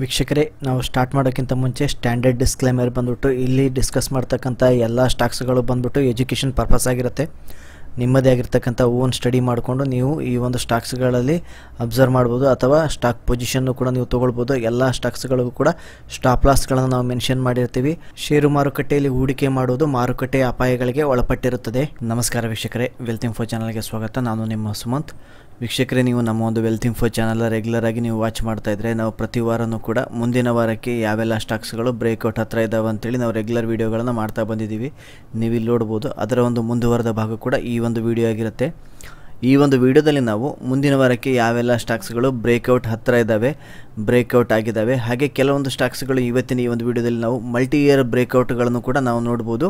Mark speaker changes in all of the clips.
Speaker 1: ವೀಕ್ಷಕರೇ ನಾವು ಸ್ಟಾರ್ಟ್ ಮಾಡೋಕ್ಕಿಂತ ಮುಂಚೆ ಸ್ಟ್ಯಾಂಡರ್ಡ್ ಡಿಸ್ಕ್ಲೈಮರ್ ಬಂದ್ಬಿಟ್ಟು ಇಲ್ಲಿ ಡಿಸ್ಕಸ್ ಮಾಡ್ತಕ್ಕಂಥ ಎಲ್ಲ ಸ್ಟಾಕ್ಸ್ಗಳು ಬಂದ್ಬಿಟ್ಟು ಎಜುಕೇಷನ್ ಪರ್ಪಸ್ ಆಗಿರುತ್ತೆ ನಿಮ್ಮದೇ ಆಗಿರ್ತಕ್ಕಂಥ ಓನ್ ಸ್ಟಡಿ ಮಾಡಿಕೊಂಡು ನೀವು ಈ ಒಂದು ಸ್ಟಾಕ್ಸ್ಗಳಲ್ಲಿ ಅಬ್ಸರ್ವ್ ಮಾಡ್ಬೋದು ಅಥವಾ ಸ್ಟಾಕ್ ಪೊಸಿಷನ್ನು ಕೂಡ ನೀವು ತೊಗೊಳ್ಬೋದು ಎಲ್ಲ ಸ್ಟಾಕ್ಸ್ಗಳಿಗೂ ಕೂಡ ಸ್ಟಾಪ್ ಲಾಸ್ಗಳನ್ನು ನಾವು ಮೆನ್ಷನ್ ಮಾಡಿರ್ತೀವಿ ಷೇರು ಮಾರುಕಟ್ಟೆಯಲ್ಲಿ ಹೂಡಿಕೆ ಮಾಡುವುದು ಮಾರುಕಟ್ಟೆ ಅಪಾಯಗಳಿಗೆ ಒಳಪಟ್ಟಿರುತ್ತದೆ ನಮಸ್ಕಾರ ವೀಕ್ಷಕರೇ ವೆಲ್ತಿಂಗ್ ಫೋರ್ ಚಾನಲ್ಗೆ ಸ್ವಾಗತ ನಾನು ನಿಮ್ಮ ಸುಮಂತ್ ವೀಕ್ಷಕರೇ ನೀವು ನಮ್ಮ ಒಂದು ವೆಲ್ತ್ ಇನ್ಫೋ ಚಾನಲ್ ರೆಗ್ಯುಲರ್ ಆಗಿ ನೀವು ವಾಚ್ ಮಾಡ್ತಾ ಇದ್ರೆ ನಾವು ಪ್ರತಿ ವಾರನೂ ಕೂಡ ಮುಂದಿನ ವಾರಕ್ಕೆ ಯಾವೆಲ್ಲ ಸ್ಟಾಕ್ಸ್ಗಳು ಬ್ರೇಕ್ಔಟ್ ಹತ್ರ ಇದ್ದಾವೆ ಅಂತೇಳಿ ನಾವು ರೆಗ್ಯುಲರ್ ವೀಡಿಯೋಗಳನ್ನು ಮಾಡ್ತಾ ಬಂದಿದ್ದೀವಿ ನೀವು ಇಲ್ಲಿ ನೋಡ್ಬೋದು ಅದರ ಒಂದು ಮುಂದುವರೆದ ಭಾಗ ಕೂಡ ಈ ಒಂದು ವಿಡಿಯೋ ಆಗಿರುತ್ತೆ ಈ ಒಂದು ವಿಡಿಯೋದಲ್ಲಿ ನಾವು ಮುಂದಿನ ವಾರಕ್ಕೆ ಯಾವೆಲ್ಲ ಸ್ಟಾಕ್ಸ್ಗಳು ಬ್ರೇಕ್ಔಟ್ ಹತ್ತಿರ ಇದ್ದಾವೆ ಬ್ರೇಕ್ಔಟ್ ಆಗಿದ್ದಾವೆ ಹಾಗೆ ಕೆಲವೊಂದು ಸ್ಟಾಕ್ಸ್ಗಳು ಇವತ್ತಿನ ಈ ಒಂದು ವಿಡಿಯೋದಲ್ಲಿ ನಾವು ಮಲ್ಟಿ ಇಯರ್ ಬ್ರೇಕ್ಔಟ್ಗಳನ್ನು ಕೂಡ ನಾವು ನೋಡ್ಬೋದು